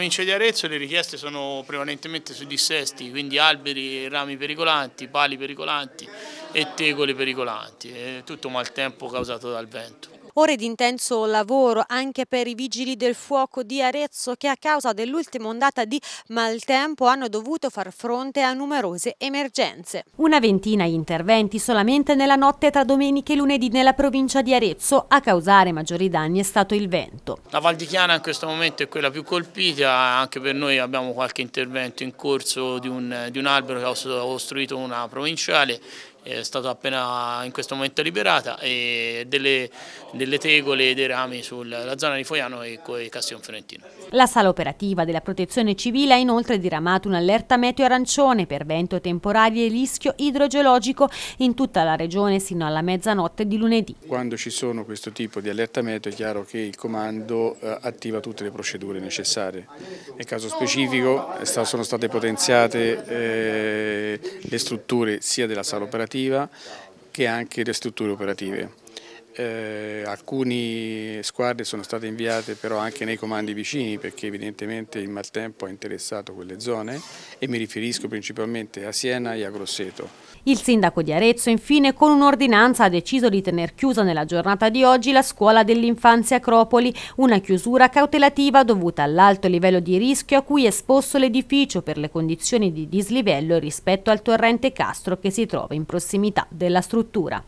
provincia di Arezzo le richieste sono prevalentemente sui dissesti, quindi alberi e rami pericolanti, pali pericolanti e tegole pericolanti, tutto maltempo causato dal vento. Ore di intenso lavoro anche per i vigili del fuoco di Arezzo che a causa dell'ultima ondata di maltempo hanno dovuto far fronte a numerose emergenze. Una ventina di interventi solamente nella notte tra domenica e lunedì nella provincia di Arezzo. A causare maggiori danni è stato il vento. La Val di Chiana in questo momento è quella più colpita, anche per noi abbiamo qualche intervento in corso di un, di un albero che ha costruito una provinciale è stata appena in questo momento liberata e delle, delle tegole e dei rami sulla zona di Foiano e, e Castion Fiorentino. La sala operativa della protezione civile ha inoltre diramato un'allerta meteo arancione per vento temporale e rischio idrogeologico in tutta la regione sino alla mezzanotte di lunedì. Quando ci sono questo tipo di allerta meteo è chiaro che il comando eh, attiva tutte le procedure necessarie. Nel caso specifico eh, sono state potenziate eh, le strutture sia della sala operativa operativa che anche le strutture operative. Eh, alcune squadre sono state inviate però anche nei comandi vicini perché evidentemente il maltempo ha interessato quelle zone e mi riferisco principalmente a Siena e a Grosseto. Il sindaco di Arezzo infine con un'ordinanza ha deciso di tenere chiusa nella giornata di oggi la scuola dell'infanzia Acropoli, una chiusura cautelativa dovuta all'alto livello di rischio a cui è esposto l'edificio per le condizioni di dislivello rispetto al torrente Castro che si trova in prossimità della struttura.